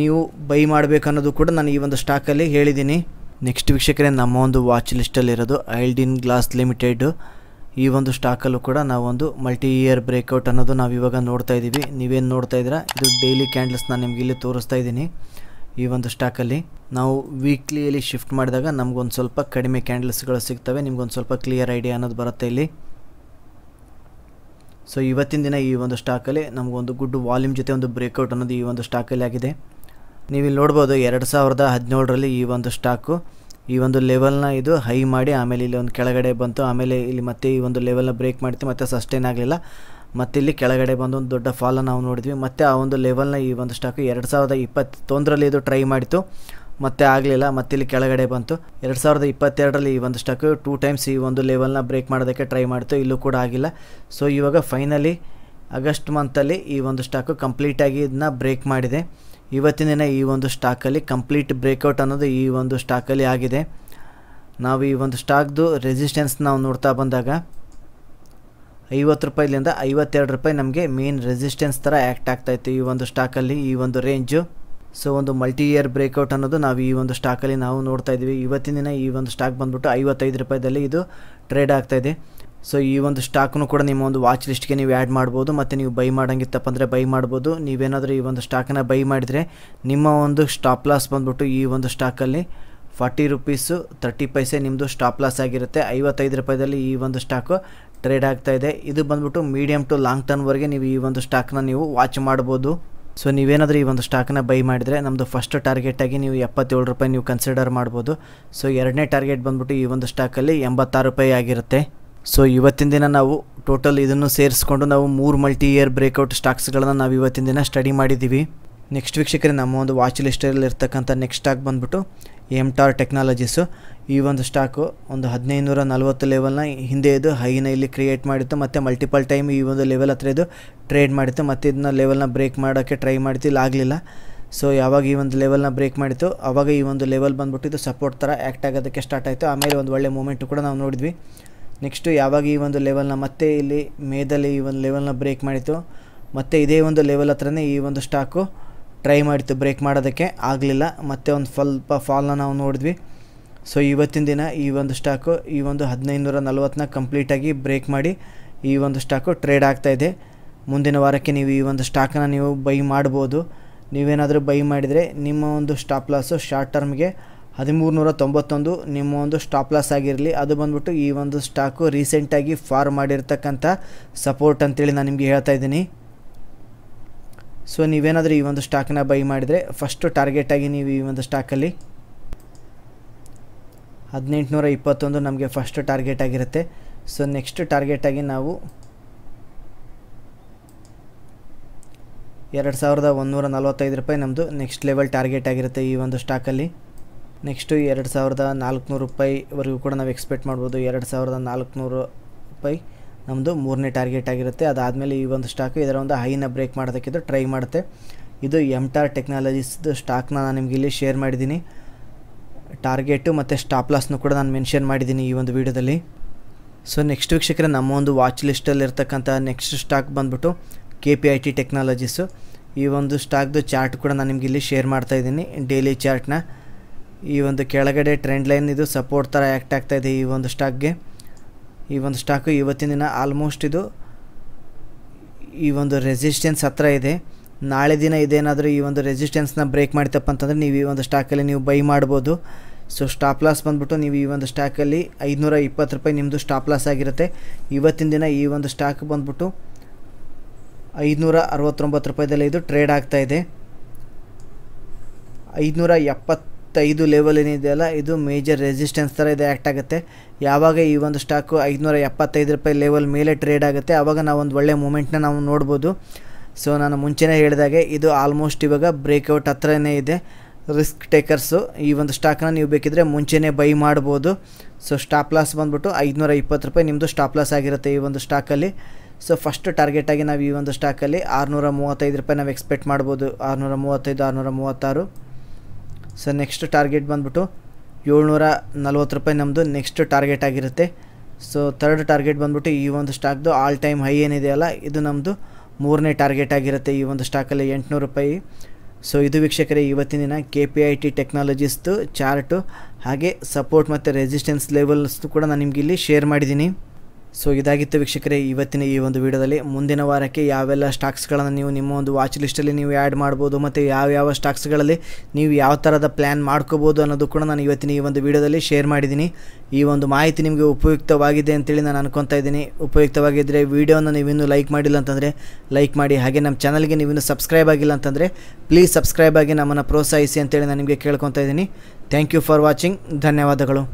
Speaker 1: ನೀವು ಬೈ ಮಾಡಬೇಕು ಅನ್ನೋದು ಕೂಡ ನಾನು ಈ ಒಂದು ಸ್ಟಾಕಲ್ಲಿ ಹೇಳಿದ್ದೀನಿ ನೆಕ್ಸ್ಟ್ ವೀಕ್ಷಕರೇ ನಮ್ಮ ಒಂದು ವಾಚ್ ಲಿಸ್ಟಲ್ಲಿರೋದು ಐಲ್ಡಿನ್ ಗ್ಲಾಸ್ ಲಿಮಿಟೆಡ್ ಈ ಒಂದು ಸ್ಟಾಕಲ್ಲೂ ಕೂಡ ನಾವೊಂದು ಮಲ್ಟಿ ಇಯರ್ ಬ್ರೇಕ್ಔಟ್ ಅನ್ನೋದು ನಾವು ಇವಾಗ ನೋಡ್ತಾ ಇದ್ದೀವಿ ನೀವೇನು ನೋಡ್ತಾ ಇದ್ದೀರಾ ಇದು ಡೈಲಿ ಕ್ಯಾಂಡಲ್ಸ್ ನಾನು ನಿಮಗೆ ಇಲ್ಲಿ ತೋರಿಸ್ತಾ ಇದ್ದೀನಿ ಈ ಒಂದು ಸ್ಟಾಕಲ್ಲಿ ನಾವು ವೀಕ್ಲಿಯಲ್ಲಿ ಶಿಫ್ಟ್ ಮಾಡಿದಾಗ ನಮ್ಗೊಂದು ಸ್ವಲ್ಪ ಕಡಿಮೆ ಕ್ಯಾಂಡಲ್ಸ್ಗಳು ಸಿಗ್ತವೆ ನಿಮ್ಗೊಂದು ಸ್ವಲ್ಪ ಕ್ಲಿಯರ್ ಐಡಿಯಾ ಅನ್ನೋದು ಬರುತ್ತೆ ಇಲ್ಲಿ ಸೊ ಇವತ್ತಿನ ದಿನ ಈ ಒಂದು ಸ್ಟಾಕಲ್ಲಿ ನಮಗೊಂದು ಗುಡ್ ವಾಲ್ಯೂಮ್ ಜೊತೆ ಒಂದು ಬ್ರೇಕ್ಔಟ್ ಅನ್ನೋದು ಈ ಒಂದು ಸ್ಟಾಕಲ್ಲಿ ಆಗಿದೆ ನೀವಿಲ್ಲಿ ನೋಡ್ಬೋದು ಎರಡು ಸಾವಿರದ ಹದಿನೇಳರಲ್ಲಿ ಈ ಒಂದು ಸ್ಟಾಕು ಈ ಒಂದು ಲೆವೆಲ್ನ ಇದು ಹೈ ಮಾಡಿ ಆಮೇಲೆ ಇಲ್ಲಿ ಒಂದು ಕೆಳಗಡೆ ಬಂತು ಆಮೇಲೆ ಇಲ್ಲಿ ಮತ್ತೆ ಈ ಒಂದು ಲೆವೆಲ್ನ ಬ್ರೇಕ್ ಮಾಡ್ತೀವಿ ಮತ್ತೆ ಸಸ್ಟೈನ್ ಆಗಲಿಲ್ಲ ಮತ್ತಿಲ್ಲಿ ಕೆಳಗಡೆ ಬಂದು ಒಂದು ದೊಡ್ಡ ಫಾಲನ್ನು ನಾವು ನೋಡಿದ್ವಿ ಮತ್ತು ಆ ಒಂದು ಲೆವೆಲ್ನ ಈ ಒಂದು ಸ್ಟಾಕು ಎರಡು ಸಾವಿರದ ಇಪ್ಪತ್ತೊಂದರಲ್ಲಿ ಇದು ಟ್ರೈ ಮಾಡಿತು ಮತ್ತೆ ಆಗಲಿಲ್ಲ ಮತ್ತಿಲ್ಲಿ ಕೆಳಗಡೆ ಬಂತು ಎರಡು ಸಾವಿರದ ಇಪ್ಪತ್ತೆರಡರಲ್ಲಿ ಈ ಒಂದು ಸ್ಟಾಕು ಟೂ ಟೈಮ್ಸ್ ಈ ಒಂದು ಲೆವೆಲ್ನ ಬ್ರೇಕ್ ಮಾಡೋದಕ್ಕೆ ಟ್ರೈ ಮಾಡಿತು ಇಲ್ಲೂ ಕೂಡ ಆಗಿಲ್ಲ ಸೊ ಇವಾಗ ಫೈನಲಿ ಆಗಸ್ಟ್ ಮಂತಲ್ಲಿ ಈ ಒಂದು ಸ್ಟಾಕು ಕಂಪ್ಲೀಟಾಗಿ ಇದನ್ನ ಬ್ರೇಕ್ ಮಾಡಿದೆ ಇವತ್ತಿನ ದಿನ ಈ ಒಂದು ಸ್ಟಾಕಲ್ಲಿ ಕಂಪ್ಲೀಟ್ ಬ್ರೇಕೌಟ್ ಅನ್ನೋದು ಈ ಒಂದು ಸ್ಟಾಕಲ್ಲಿ ಆಗಿದೆ ನಾವು ಈ ಒಂದು ಸ್ಟಾಕ್ದು ರೆಸಿಸ್ಟೆನ್ಸ್ ನಾವು ನೋಡ್ತಾ ಬಂದಾಗ ಐವತ್ತು ರೂಪಾಯಿಲಿಂದ ಐವತ್ತೆರಡು ರೂಪಾಯಿ ನಮಗೆ ಮೇನ್ ರೆಸಿಸ್ಟೆನ್ಸ್ ಥರ ಆ್ಯಕ್ಟ್ ಆಗ್ತಾಯಿತ್ತು ಈ ಒಂದು ಸ್ಟಾಕಲ್ಲಿ ಈ ಒಂದು ರೇಂಜು ಸೊ ಒಂದು ಮಲ್ಟಿ ಇಯರ್ ಬ್ರೇಕ್ಔಟ್ ಅನ್ನೋದು ನಾವು ಈ ಒಂದು ಸ್ಟಾಕಲ್ಲಿ ನಾವು ನೋಡ್ತಾ ಇದ್ದೀವಿ ಇವತ್ತಿನ ದಿನ ಈ ಒಂದು ಸ್ಟಾಕ್ ಬಂದುಬಿಟ್ಟು ಐವತ್ತೈದು ರೂಪಾಯಿದಲ್ಲಿ ಇದು ಟ್ರೇಡ್ ಆಗ್ತಾ ಇದೆ ಸೊ ಈ ಒಂದು ಸ್ಟಾಕ್ನು ಕೂಡ ನಿಮ್ಮ ಒಂದು ವಾಚ್ ಲಿಸ್ಟ್ಗೆ ನೀವು ಆ್ಯಡ್ ಮಾಡ್ಬೋದು ಮತ್ತು ನೀವು ಬೈ ಮಾಡೋಂಗಿತ್ತಪ್ಪ ಅಂದರೆ ಬೈ ಮಾಡ್ಬೋದು ನೀವೇನಾದರೂ ಈ ಒಂದು ಸ್ಟಾಕನ್ನ ಬೈ ಮಾಡಿದರೆ ನಿಮ್ಮ ಒಂದು ಸ್ಟಾಪ್ ಲಾಸ್ ಬಂದುಬಿಟ್ಟು ಈ ಒಂದು ಸ್ಟಾಕಲ್ಲಿ ಫಾರ್ಟಿ ರುಪೀಸು ತರ್ಟಿ ಪೈಸೆ ನಿಮ್ಮದು ಸ್ಟಾಪ್ ಲಾಸ್ ಆಗಿರುತ್ತೆ ಐವತ್ತೈದು ರೂಪಾಯಿದಲ್ಲಿ ಈ ಒಂದು ಸ್ಟಾಕು ಟ್ರೇಡ್ ಆಗ್ತಾ ಇದೆ ಇದು ಬಂದ್ಬಿಟ್ಟು ಮೀಡಿಯಮ್ ಟು ಲಾಂಗ್ ಟರ್ಮ್ವರೆಗೆ ನೀವು ಈ ಒಂದು ಸ್ಟಾಕ್ನ ನೀವು ವಾಚ್ ಮಾಡ್ಬೋದು ಸೊ ನೀವೇನಾದರೂ ಈ ಒಂದು ಸ್ಟಾಕ್ನ ಬೈ ಮಾಡಿದರೆ ನಮ್ಮದು ಫಸ್ಟ್ ಟಾರ್ಗೆಟಾಗಿ ನೀವು ಎಪ್ಪತ್ತೇಳು ರೂಪಾಯಿ ನೀವು ಕನ್ಸಿಡರ್ ಮಾಡ್ಬೋದು ಸೊ ಎರಡನೇ ಟಾರ್ಗೆಟ್ ಬಂದ್ಬಿಟ್ಟು ಈ ಒಂದು ಸ್ಟಾಕಲ್ಲಿ ಎಂಬತ್ತಾರು ರೂಪಾಯಿ ಆಗಿರುತ್ತೆ ಸೊ ಇವತ್ತಿನ ದಿನ ನಾವು ಟೋಟಲ್ ಇದನ್ನು ಸೇರಿಸ್ಕೊಂಡು ನಾವು ಮೂರು ಮಲ್ಟಿ ಇಯರ್ ಬ್ರೇಕೌಟ್ ಸ್ಟಾಕ್ಸ್ಗಳನ್ನು ನಾವು ಇವತ್ತಿನ ದಿನ ಸ್ಟಡಿ ಮಾಡಿದ್ದೀವಿ ನೆಕ್ಸ್ಟ್ ವೀಕ್ಷಕರೇ ನಮ್ಮ ಒಂದು ವಾಚ್ ಲಿಸ್ಟಲ್ಲಿ ಇರ್ತಕ್ಕಂಥ ನೆಕ್ಸ್ಟ್ ಸ್ಟಾಕ್ ಬಂದ್ಬಿಟ್ಟು ಎಮ್ ಟಾರ್ ಟೆಕ್ನಾಲಜೀಸು ಈ ಒಂದು ಸ್ಟಾಕು ಒಂದು ನೂರ ನಲ್ವತ್ತು ಲೆವೆಲ್ನ ಹಿಂದೆ ಇದು ಹೈನ ಇಲ್ಲಿ ಕ್ರಿಯೇಟ್ ಮಾಡಿತ್ತು ಮತ್ತು ಮಲ್ಟಿಪಲ್ ಟೈಮ್ ಈ ಒಂದು ಲೆವೆಲ್ ಹತ್ರ ಇದು ಟ್ರೇಡ್ ಮಾಡಿತ್ತು ಮತ್ತು ಇದನ್ನ ಲೆವೆಲ್ನ ಬ್ರೇಕ್ ಮಾಡೋಕ್ಕೆ ಟ್ರೈ ಮಾಡ್ತಿಲ್ಲ ಆಗಲಿಲ್ಲ ಸೊ ಯಾವಾಗ ಈ ಒಂದು ಲೆವೆಲ್ನ ಬ್ರೇಕ್ ಮಾಡಿತ್ತು ಆವಾಗ ಈ ಒಂದು ಲೆವೆಲ್ ಬಂದ್ಬಿಟ್ಟು ಇದು ಸಪೋರ್ಟ್ ಥರ ಆ್ಯಕ್ಟ್ ಆಗೋದಕ್ಕೆ ಸ್ಟಾರ್ಟ್ ಆಯಿತು ಆಮೇಲೆ ಒಂದು ಒಳ್ಳೆ ಮೂಮೆಂಟು ಕೂಡ ನಾವು ನೋಡಿದ್ವಿ ನೆಕ್ಸ್ಟು ಯಾವಾಗ ಈ ಒಂದು ಲೆವೆಲ್ನ ಮತ್ತೆ ಇಲ್ಲಿ ಮೇದಲ್ಲಿ ಈ ಒಂದು ಲೆವೆಲ್ನ ಬ್ರೇಕ್ ಮಾಡಿತ್ತು ಮತ್ತು ಇದೇ ಒಂದು ಲೆವೆಲ್ ಹತ್ರನೇ ಈ ಒಂದು ಸ್ಟಾಕು ಟ್ರೈ ಮಾಡಿತ್ತು ಬ್ರೇಕ್ ಮಾಡೋದಕ್ಕೆ ಆಗಲಿಲ್ಲ ಮತ್ತು ಒಂದು ಸ್ವಲ್ಪ ಫಾಲ್ನ ನಾವು ನೋಡಿದ್ವಿ ಸೊ ಇವತ್ತಿನ ದಿನ ಈ ಒಂದು ಸ್ಟಾಕು ಈ ಒಂದು ಹದಿನೈದುನೂರ ನೂರ ಕಂಪ್ಲೀಟಾಗಿ ಬ್ರೇಕ್ ಮಾಡಿ ಈ ಒಂದು ಸ್ಟಾಕು ಟ್ರೇಡ್ ಆಗ್ತಾಯಿದೆ ಮುಂದಿನ ವಾರಕ್ಕೆ ನೀವು ಈ ಒಂದು ಸ್ಟಾಕನ್ನು ನೀವು ಬೈ ಮಾಡ್ಬೋದು ನೀವೇನಾದರೂ ಬೈ ಮಾಡಿದರೆ ನಿಮ್ಮ ಒಂದು ಸ್ಟಾಪ್ ಲಾಸು ಶಾರ್ಟ್ ಟರ್ಮ್ಗೆ ಹದಿಮೂರು ನೂರ ತೊಂಬತ್ತೊಂದು ನಿಮ್ಮ ಒಂದು ಸ್ಟಾಪ್ ಲಾಸ್ ಆಗಿರಲಿ ಅದು ಬಂದ್ಬಿಟ್ಟು ಈ ಒಂದು ಸ್ಟಾಕು ರೀಸೆಂಟಾಗಿ ಫಾರ್ ಮಾಡಿರ್ತಕ್ಕಂಥ ಸಪೋರ್ಟ್ ಅಂತೇಳಿ ನಾನು ನಿಮಗೆ ಹೇಳ್ತಾ ಇದ್ದೀನಿ ಸೊ ನೀವೇನಾದರೂ ಈ ಒಂದು ಸ್ಟಾಕನ್ನ ಬೈ ಮಾಡಿದರೆ ಫಸ್ಟು ಟಾರ್ಗೆಟಾಗಿ ನೀವು ಈ ಒಂದು ಸ್ಟಾಕಲ್ಲಿ ಹದಿನೆಂಟುನೂರ ಇಪ್ಪತ್ತೊಂದು ನಮಗೆ ಫಸ್ಟ್ ಟಾರ್ಗೆಟ್ ಆಗಿರುತ್ತೆ ಸೊ ನೆಕ್ಸ್ಟ್ ಟಾರ್ಗೆಟಾಗಿ ನಾವು ಎರಡು ಸಾವಿರದ ಒಂದೂರ ನಲ್ವತ್ತೈದು ರೂಪಾಯಿ ನಮ್ಮದು ನೆಕ್ಸ್ಟ್ ಲೆವೆಲ್ ಟಾರ್ಗೆಟ್ ಆಗಿರುತ್ತೆ ಈ ಒಂದು ಸ್ಟಾಕಲ್ಲಿ ನೆಕ್ಸ್ಟು ಎರಡು ಸಾವಿರದ ನಾಲ್ಕುನೂರು ರೂಪಾಯಿವರೆಗೂ ಕೂಡ ನಾವು ಎಕ್ಸ್ಪೆಕ್ಟ್ ಮಾಡ್ಬೋದು ಎರಡು ಸಾವಿರದ ನಾಲ್ಕುನೂರು ರೂಪಾಯಿ ನಮ್ಮದು ಮೂರನೇ ಟಾರ್ಗೆಟ್ ಆಗಿರುತ್ತೆ ಅದಾದಮೇಲೆ ಈ ಒಂದು ಸ್ಟಾಕು ಇದರ ಒಂದು ಹೈನ ಬ್ರೇಕ್ ಮಾಡೋದಕ್ಕಿದ್ದು ಟ್ರೈ ಮಾಡುತ್ತೆ ಇದು ಎಮ್ ಟಾರ್ ಟೆಕ್ನಾಲಜೀಸ್ದು ಸ್ಟಾಕ್ನ ನಾನು ನಿಮಗೆ ಇಲ್ಲಿ ಶೇರ್ ಮಾಡಿದ್ದೀನಿ ಟಾರ್ಗೆಟು ಮತ್ತು ಸ್ಟಾಪ್ ಲಾಸ್ನು ಕೂಡ ನಾನು ಮೆನ್ಷನ್ ಮಾಡಿದ್ದೀನಿ ಈ ಒಂದು ವೀಡಿಯೋದಲ್ಲಿ ಸೊ ನೆಕ್ಸ್ಟ್ ವೀಕ್ಷಕರೇ ನಮ್ಮ ಒಂದು ವಾಚ್ ಇರ್ತಕ್ಕಂಥ ನೆಕ್ಸ್ಟ್ ಸ್ಟಾಕ್ ಬಂದ್ಬಿಟ್ಟು K P I T technologies ಈ ಒಂದು ಸ್ಟಾಕ್ದು ಚಾರ್ಟ್ ಕೂಡ ನಾನು ನಿಮ್ಗೆ ಇಲ್ಲಿ ಶೇರ್ ಮಾಡ್ತಾ ಇದ್ದೀನಿ ಡೈಲಿ ಚಾರ್ಟ್ನ ಈ ಒಂದು ಕೆಳಗಡೆ ಟ್ರೆಂಡ್ ಲೈನ್ ಇದು ಸಪೋರ್ಟ್ ಥರ ಆ್ಯಕ್ಟ್ ಆಗ್ತಾಯಿದೆ ಈ ಒಂದು ಸ್ಟಾಕ್ಗೆ ಈ ಒಂದು ಸ್ಟಾಕು ಇವತ್ತಿನ ದಿನ ಆಲ್ಮೋಸ್ಟ್ ಇದು ಈ ಒಂದು ರೆಸಿಸ್ಟೆನ್ಸ್ ಹತ್ರ ಇದೆ ನಾಳೆ ದಿನ ಇದೇನಾದರೂ ಈ ಒಂದು ರೆಸಿಸ್ಟೆನ್ಸ್ನ ಬ್ರೇಕ್ ಮಾಡ್ತಪ್ಪ ಅಂತಂದರೆ ನೀವು ಈ ಒಂದು ಸ್ಟಾಕಲ್ಲಿ ನೀವು ಬೈ ಮಾಡ್ಬೋದು ಸೊ ಸ್ಟಾಪ್ ಲಾಸ್ ಬಂದುಬಿಟ್ಟು ನೀವು ಈ ಒಂದು ಸ್ಟಾಕಲ್ಲಿ ಐದುನೂರ ಇಪ್ಪತ್ತು ರೂಪಾಯಿ ನಿಮ್ಮದು ಸ್ಟಾಪ್ ಲಾಸ್ ಆಗಿರುತ್ತೆ ಇವತ್ತಿನ ದಿನ ಈ ಒಂದು ಸ್ಟಾಕ್ ಬಂದ್ಬಿಟ್ಟು ಐದುನೂರ ಅರವತ್ತೊಂಬತ್ತು ರೂಪಾಯಿದಲ್ಲಿ ಇದು ಟ್ರೇಡ್ ಇದೆ ಐದುನೂರ ಎಪ್ಪತ್ತೈದು ಲೆವೆಲ್ ಏನಿದೆಯಲ್ಲ ಇದು ಮೇಜರ್ ರೆಸಿಸ್ಟೆನ್ಸ್ ಥರ ಇದು ಆ್ಯಕ್ಟ್ ಆಗುತ್ತೆ ಯಾವಾಗ ಈ ಒಂದು ಸ್ಟಾಕು ಐದುನೂರ ಎಪ್ಪತ್ತೈದು ರೂಪಾಯಿ ಲೆವೆಲ್ ಮೇಲೆ ಟ್ರೇಡ್ ಆಗುತ್ತೆ ಆವಾಗ ನಾವು ಒಂದು ಒಳ್ಳೆ ಮೂಮೆಂಟ್ನ ನಾವು ನೋಡ್ಬೋದು ಸೊ ನಾನು ಮುಂಚೆನೇ ಹೇಳಿದಾಗೆ ಇದು ಆಲ್ಮೋಸ್ಟ್ ಇವಾಗ ಬ್ರೇಕ್ಔಟ್ ಹತ್ರನೇ ಇದೆ ರಿಸ್ಕ್ ಟೇಕರ್ಸು ಈ ಒಂದು ಸ್ಟಾಕ್ನ ನೀವು ಬೇಕಿದ್ರೆ ಮುಂಚೆನೇ ಬೈ ಮಾಡ್ಬೋದು ಸೊ ಸ್ಟಾಪ್ ಲಾಸ್ ಬಂದುಬಿಟ್ಟು ಐದುನೂರ ಇಪ್ಪತ್ತು ರೂಪಾಯಿ ನಿಮ್ಮದು ಸ್ಟಾಪ್ ಲಾಸ್ ಆಗಿರುತ್ತೆ ಈ ಒಂದು ಸ್ಟಾಕಲ್ಲಿ ಸೊ ಫಸ್ಟ್ ಟಾರ್ಗೆಟಾಗಿ ನಾವು ಈ ಒಂದು ಸ್ಟಾಕಲ್ಲಿ ಆರುನೂರ ಮೂವತ್ತೈದು ರೂಪಾಯಿ ನಾವು ಎಕ್ಸ್ಪೆಕ್ಟ್ ಮಾಡ್ಬೋದು ಆರುನೂರ ಮೂವತ್ತೈದು ಆರುನೂರ ಮೂವತ್ತಾರು ಸೊ ನೆಕ್ಸ್ಟ್ ಟಾರ್ಗೆಟ್ ಬಂದುಬಿಟ್ಟು ಏಳ್ನೂರ ನಲ್ವತ್ತು ರೂಪಾಯಿ ನಮ್ಮದು ನೆಕ್ಸ್ಟ್ ಟಾರ್ಗೆಟ್ ಆಗಿರುತ್ತೆ ಸೊ ಥರ್ಡ್ ಟಾರ್ಗೆಟ್ ಬಂದುಬಿಟ್ಟು ಈ ಒಂದು ಸ್ಟಾಕ್ದು ಆಲ್ ಟೈಮ್ ಹೈ ಏನಿದೆಯಲ್ಲ ಇದು ನಮ್ಮದು ಮೂರನೇ ಟಾರ್ಗೆಟ್ ಆಗಿರುತ್ತೆ ಈ ಒಂದು ಸ್ಟಾಕಲ್ಲಿ ಎಂಟುನೂರು ರೂಪಾಯಿ ಸೊ ಇದು ವೀಕ್ಷಕರೇ ಇವತ್ತಿನ ದಿನ ಕೆ ಪಿ ಐ ಟಿ ಟೆಕ್ನಾಲಜೀಸ್ದು ಚಾರ್ಟು ಹಾಗೆ ಸಪೋರ್ಟ್ ಮತ್ತು ರೆಸಿಸ್ಟೆನ್ಸ್ ಲೆವೆಲ್ಸ್ದು ಕೂಡ ನಾನು ನಿಮಗಿಲ್ಲಿ ಶೇರ್ ಮಾಡಿದ್ದೀನಿ ಸೊ ಇದಾಗಿತ್ತು ವೀಕ್ಷಕರೇ ಇವತ್ತಿನ ಈ ಒಂದು ವಿಡಿಯೋದಲ್ಲಿ ಮುಂದಿನ ವಾರಕ್ಕೆ ಯಾವೆಲ್ಲ ಸ್ಟಾಕ್ಸ್ಗಳನ್ನು ನೀವು ನಿಮ್ಮ ಒಂದು ವಾಚ್ ಲಿಸ್ಟಲ್ಲಿ ನೀವು ಆ್ಯಡ್ ಮಾಡ್ಬೋದು ಮತ್ತು ಯಾವ ಯಾವ ಸ್ಟಾಕ್ಸ್ಗಳಲ್ಲಿ ನೀವು ಯಾವ ಥರದ ಪ್ಲ್ಯಾನ್ ಮಾಡ್ಕೋಬೋದು ಅನ್ನೋದು ಕೂಡ ನಾನು ಇವತ್ತಿನ ಈ ಒಂದು ವಿಡಿಯೋದಲ್ಲಿ ಶೇರ್ ಮಾಡಿದ್ದೀನಿ ಈ ಒಂದು ಮಾಹಿತಿ ನಿಮಗೆ ಉಪಯುಕ್ತವಾಗಿದೆ ಅಂತೇಳಿ ನಾನು ಅನ್ಕೊತಾ ಇದ್ದೀನಿ ಉಪಯುಕ್ತವಾಗಿದ್ದರೆ ವಿಡಿಯೋನ ನೀವಿನ್ನೂ ಲೈಕ್ ಮಾಡಿಲ್ಲ ಅಂತಂದರೆ ಲೈಕ್ ಮಾಡಿ ಹಾಗೆ ನಮ್ಮ ಚಾನಲ್ಗೆ ನೀವಿನ್ನೂ ಸಬ್ಸ್ಕ್ರೈಬ್ ಆಗಿಲ್ಲ ಅಂತಂದರೆ ಪ್ಲೀಸ್ ಸಬ್ಸ್ಕ್ರೈಬ್ ಆಗಿ ನಮ್ಮನ್ನು ಪ್ರೋತ್ಸಾಹಿಸಿ ಅಂತೇಳಿ ನಾನು ನಿಮಗೆ ಕೇಳ್ಕೊತಾ ಇದ್ದೀನಿ ಥ್ಯಾಂಕ್ ಯು ಫಾರ್ ವಾಚಿಂಗ್ ಧನ್ಯವಾದಗಳು